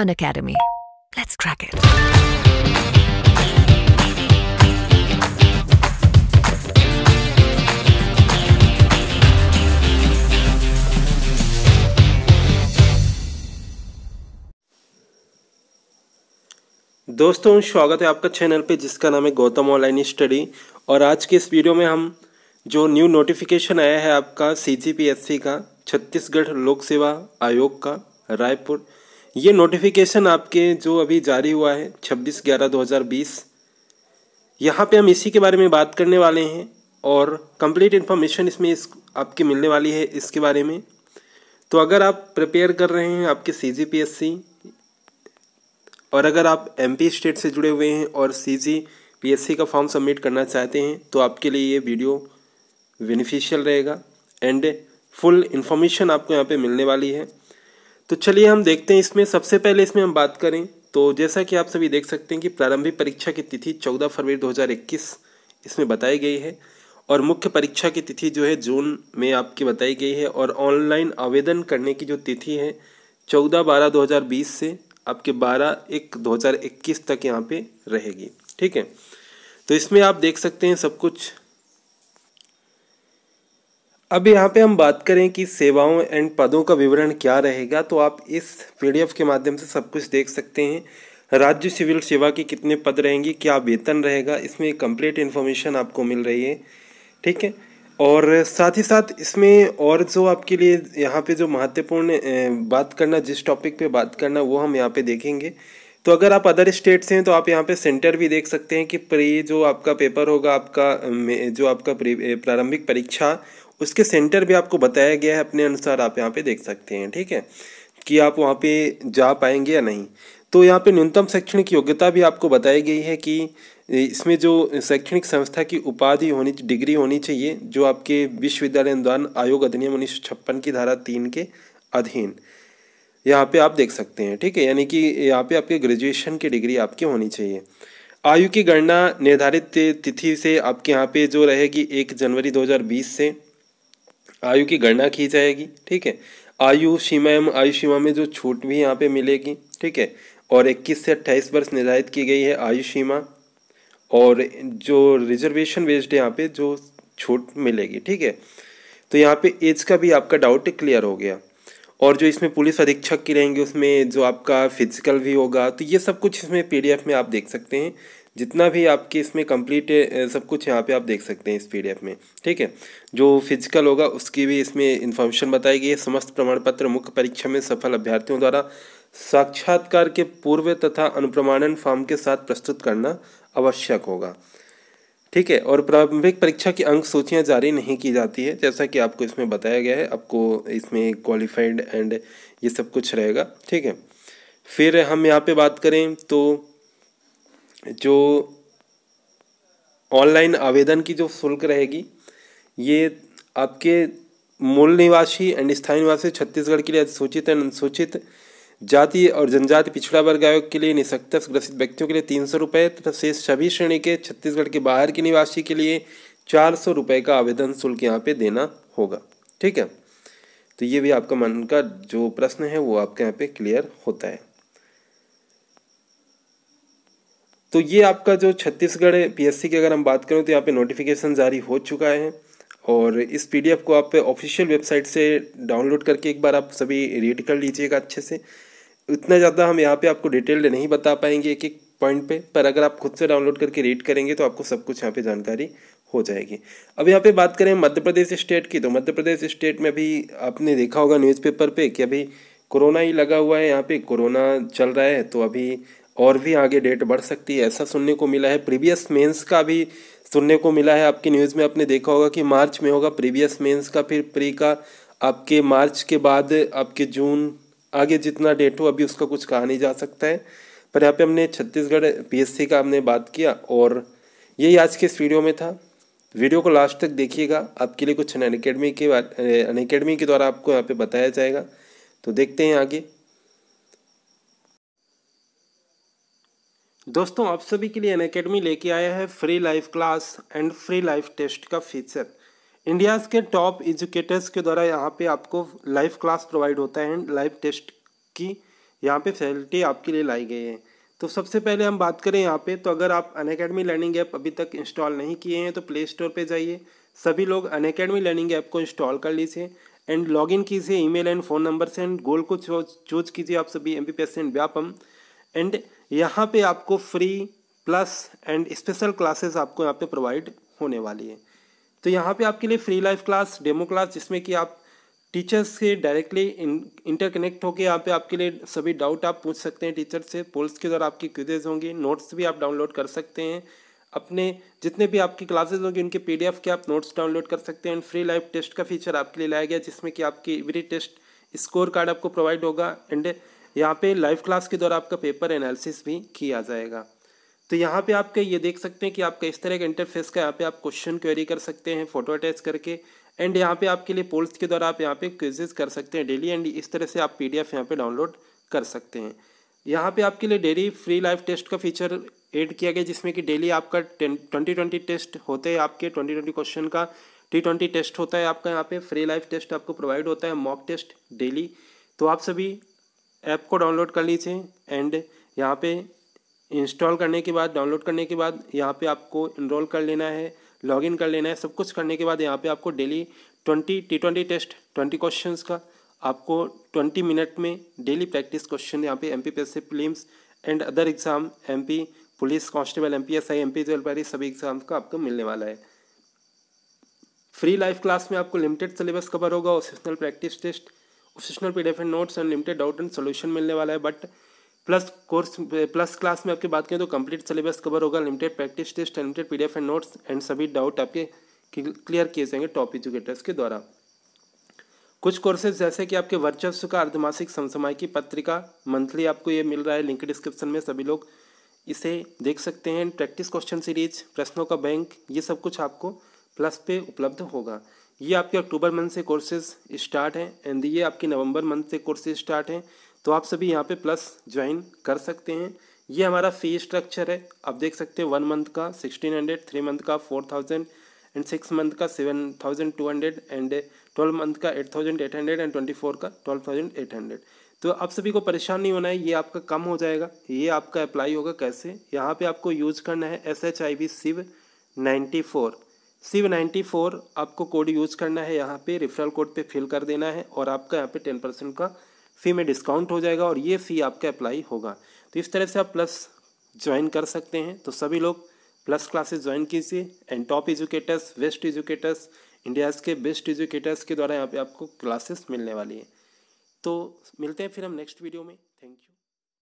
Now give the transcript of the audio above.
An Academy. Let's crack it. दोस्तों स्वागत है आपका चैनल पे जिसका नाम है गौतम ऑनलाइन स्टडी और आज के इस वीडियो में हम जो न्यू नोटिफिकेशन आया है आपका सी का छत्तीसगढ़ लोक सेवा आयोग का रायपुर ये नोटिफिकेशन आपके जो अभी जारी हुआ है 26 ग्यारह 2020 यहाँ पे हम इसी के बारे में बात करने वाले हैं और कंप्लीट इन्फॉर्मेशन इसमें इस आपकी मिलने वाली है इसके बारे में तो अगर आप प्रिपेयर कर रहे हैं आपके सी और अगर आप एम स्टेट से जुड़े हुए हैं और सी का फॉर्म सबमिट करना चाहते हैं तो आपके लिए ये वीडियो बेनिफिशियल रहेगा एंड फुल इन्फॉर्मेशन आपको यहाँ पे मिलने वाली है तो चलिए हम देखते हैं इसमें सबसे पहले इसमें हम बात करें तो जैसा कि आप सभी देख सकते हैं कि प्रारंभिक परीक्षा की तिथि 14 फरवरी 2021 इसमें बताई गई है और मुख्य परीक्षा की तिथि जो है जून में आपकी बताई गई है और ऑनलाइन आवेदन करने की जो तिथि है चौदह बारह दो हज़ार बीस से आपके बारह एक दो हज़ार इक्कीस तक यहाँ पे रहेगी ठीक है तो इसमें आप देख सकते हैं सब कुछ अब यहाँ पे हम बात करें कि सेवाओं एंड पदों का विवरण क्या रहेगा तो आप इस पी के माध्यम से सब कुछ देख सकते हैं राज्य सिविल सेवा के कितने पद रहेंगे क्या वेतन रहेगा इसमें कंप्लीट इन्फॉर्मेशन आपको मिल रही है ठीक है और साथ ही साथ इसमें और जो आपके लिए यहाँ पे जो महत्वपूर्ण बात करना जिस टॉपिक पे बात करना वो हम यहाँ पे देखेंगे तो अगर आप अदर स्टेट से हैं तो आप यहाँ पे सेंटर भी देख सकते हैं कि प्री जो आपका पेपर होगा आपका जो आपका प्रारंभिक परीक्षा उसके सेंटर भी आपको बताया गया है अपने अनुसार आप यहाँ पे देख सकते हैं ठीक है कि आप वहाँ पे जा पाएंगे या नहीं तो यहाँ पे न्यूनतम शैक्षणिक योग्यता भी आपको बताई गई है कि इसमें जो शैक्षणिक संस्था की उपाधि होनी डिग्री होनी चाहिए जो आपके विश्वविद्यालय अनुदान आयोग अधिनियम उन्नीस की धारा तीन के अधीन यहाँ पे आप देख सकते हैं ठीक है यानी कि यहाँ पे आपके ग्रेजुएशन की डिग्री आपकी होनी चाहिए आयु की गणना निर्धारित तिथि से आपके यहाँ पे जो रहेगी एक जनवरी 2020 से आयु की गणना की जाएगी ठीक है आयु सीमा एवं आयु सीमा में जो छूट भी यहाँ पे मिलेगी ठीक है और 21 से 28 वर्ष निर्धारित की गई है आयु सीमा और जो रिजर्वेशन बेस्ड यहाँ पे जो छूट मिलेगी ठीक है तो यहाँ पे एज का भी आपका डाउट क्लियर हो गया और जो इसमें पुलिस अधीक्षक की रहेंगे उसमें जो आपका फिजिकल भी होगा तो ये सब कुछ इसमें पीडीएफ में आप देख सकते हैं जितना भी आपके इसमें कंप्लीट सब कुछ यहाँ पे आप देख सकते हैं इस पीडीएफ में ठीक है जो फिजिकल होगा उसकी भी इसमें इन्फॉर्मेशन बताई गई है समस्त प्रमाण पत्र मुख्य परीक्षा में सफल अभ्यर्थियों द्वारा साक्षात्कार के पूर्व तथा अनुप्रमाणन फॉर्म के साथ प्रस्तुत करना आवश्यक होगा ठीक है और प्रारंभिक परीक्षा की अंक सूचियाँ जारी नहीं की जाती है जैसा कि आपको इसमें बताया गया है आपको इसमें क्वालिफाइड एंड ये सब कुछ रहेगा ठीक है फिर हम यहाँ पे बात करें तो जो ऑनलाइन आवेदन की जो शुल्क रहेगी ये आपके मूल निवासी एंड स्थायी निवासी छत्तीसगढ़ के लिए अनुसूचित एंड अनुसूचित जाति और जनजाति पिछड़ा वर्ग आयोग के लिए निःशक्त ग्रसित व्यक्तियों के लिए तीन सौ रुपये तथा शेष सभी श्रेणी के छत्तीसगढ़ के बाहर के निवासी के लिए चार सौ रुपये का आवेदन शुल्क यहाँ पे देना होगा ठीक है तो ये भी आपका मन का जो प्रश्न है वो आपके यहाँ पे क्लियर होता है तो ये आपका जो छत्तीसगढ़ पीएससी की अगर हम बात करें तो यहाँ पे नोटिफिकेशन जारी हो चुका है और इस पीडीएफ को आप ऑफिशियल वेबसाइट से डाउनलोड करके एक बार आप सभी रीड कर लीजिएगा अच्छे से इतना ज़्यादा हम यहाँ पे आपको डिटेल्ड नहीं बता पाएंगे एक एक पॉइंट पे पर अगर आप खुद से डाउनलोड करके रीड करेंगे तो आपको सब कुछ यहाँ पे जानकारी हो जाएगी अब यहाँ पे बात करें मध्य प्रदेश स्टेट की तो मध्य प्रदेश स्टेट में भी आपने देखा होगा न्यूज़पेपर पे कि अभी कोरोना ही लगा हुआ है यहाँ पे कोरोना चल रहा है तो अभी और भी आगे डेट बढ़ सकती है ऐसा सुनने को मिला है प्रीवियस मेंस का भी सुनने को मिला है आपकी न्यूज़ में आपने देखा होगा कि मार्च में होगा प्रीवियस मेंस का फिर प्री का आपके मार्च के बाद आपके जून आगे जितना डेट हो अभी उसका कुछ कहा नहीं जा सकता है पर यहाँ पे हमने छत्तीसगढ़ पीएससी का हमने बात किया और यही आज के इस वीडियो में था वीडियो को लास्ट तक देखिएगा आपके लिए कुछ अन के बाद के द्वारा आपको यहाँ पर बताया जाएगा तो देखते हैं आगे दोस्तों आप सभी के लिए अन अकेडमी लेके आया है free live class and free live test का फीचर इंडियाज़ के टॉप एजुकेटर्स के द्वारा यहाँ पे आपको लाइव क्लास प्रोवाइड होता है एंड लाइव टेस्ट की यहाँ पे फैसिलिटी आपके लिए लाई गई है तो सबसे पहले हम बात करें यहाँ पे तो अगर आप अन अकेडमी लर्निंग ऐप अभी तक इंस्टॉल नहीं किए हैं तो प्ले स्टोर पर जाइए सभी लोग अन अकेडमी लर्निंग ऐप को इंस्टॉल कर लीजिए एंड इन कीजिए ईमेल एंड फ़ोन नंबर से एंड गोल को चूज कीजिए आप सभी M P S and Vyapam and यहाँ पे आपको free plus and special classes आपको यहाँ पे प्रोवाइड होने वाली है तो यहाँ पे आपके लिए free live class demo class जिसमें कि आप टीचर्स से डायरेक्टली इंटरकनेक्ट होकर यहाँ पे आपके लिए सभी डाउट आप पूछ सकते हैं टीचर से पोल्स के द्वारा आपकी क्विजेज होंगी नोट्स भी आप डाउनलोड कर सकते हैं अपने जितने भी आपकी क्लासेज होंगी उनके पीडीएफ के आप नोट्स डाउनलोड कर सकते हैं एंड फ्री लाइव टेस्ट का फीचर आपके लिए लाया गया जिसमें कि आपकी एवरी टेस्ट स्कोर कार्ड आपको प्रोवाइड होगा एंड यहाँ पे लाइव क्लास के द्वारा आपका पेपर एनालिसिस भी किया जाएगा तो यहाँ पे आपके ये देख सकते हैं कि आपका इस तरह का इंटरफेस का यहाँ पे आप क्वेश्चन क्वेरी कर सकते हैं फोटो अटैच करके एंड यहाँ पे आपके लिए पोल्स के द्वारा आप यहाँ पे क्विजेज कर सकते हैं डेली एंड इस तरह से आप पी डी एफ यहाँ पर डाउनलोड कर सकते हैं यहाँ पे आपके लिए डेली फ्री लाइव टेस्ट का फीचर एड किया गया जिसमें कि डेली आपका ट्वेंटी ट्वेंटी टेस्ट होते हैं आपके ट्वेंटी ट्वेंटी क्वेश्चन का टी ट्वेंटी टेस्ट होता है आपका यहाँ पे फ्री लाइव टेस्ट आपको प्रोवाइड होता है मॉक टेस्ट डेली तो आप सभी ऐप को डाउनलोड कर लीजिए एंड यहाँ पे इंस्टॉल करने के बाद डाउनलोड करने के बाद यहाँ पे आपको इनरोल कर लेना है लॉगिन कर लेना है सब कुछ करने के बाद यहाँ पे आपको daily twenty T twenty test twenty questions का आपको ट्वेंटी मिनट में डेली प्रैक्टिस क्वेश्चन यहाँ पे M P P and other exam M P police constable M P S I M P जलपारी सभी एग्ज़ाम का आपको मिलने वाला है फ्री लाइव क्लास में आपको लिमिटेड सिलेबस कवर होगा और sessional practice test sessional PDF and notes unlimited doubt and solution मिलने वाला है but plus course plus class में आपकी बात करें तो कंप्लीट सिलेबस कवर होगा limited practice test limited PDF and notes and सभी डाउट आपके क्लियर किए जाएंगे टॉप एजुकेटर्स के द्वारा कुछ कोर्सेज जैसे कि आपके वर्चस्व का अर्धमासिक समसमाय की पत्रिका मंथली आपको ये मिल रहा है लिंक डिस्क्रिप्शन में सभी लोग इसे देख सकते हैं प्रैक्टिस क्वेश्चन सीरीज प्रश्नों का बैंक ये सब कुछ आपको प्लस पे उपलब्ध होगा ये आपके अक्टूबर मंथ से कोर्सेज स्टार्ट हैं एंड ये आपके नवंबर मंथ से कोर्सेज स्टार्ट हैं तो आप सभी यहाँ पे प्लस ज्वाइन कर सकते हैं ये हमारा फ़ी स्ट्रक्चर है आप देख सकते हैं वन मंथ का सिक्सटीन हंड्रेड थ्री मंथ का four thousand and six month का seven thousand two hundred and twelve month का eight thousand eight hundred and twenty four का ट्वेल्व थाउजेंड एट हंड्रेड तो आप सभी को परेशान नहीं होना है ये आपका कम हो जाएगा ये आपका अप्लाई होगा कैसे यहाँ पे आपको यूज करना है S H I V Shiv ninety four Shiv ninety four आपको कोड यूज़ करना है यहाँ पे रेफरल कोड पे फिल कर देना है और आपका यहाँ पे टेन परसेंट का फ़ी में डिस्काउंट हो जाएगा और ये फ़ी आपका अप्लाई होगा तो इस तरह से आप प्लस ज्वाइन कर सकते हैं तो सभी लोग प्लस क्लासेस ज्वाइन कीजिए and top educators best educators India's के बेस्ट एजुकेटर्स के द्वारा यहाँ पे आपको क्लासेस मिलने वाली है तो मिलते हैं फिर हम नेक्स्ट वीडियो में थैंक यू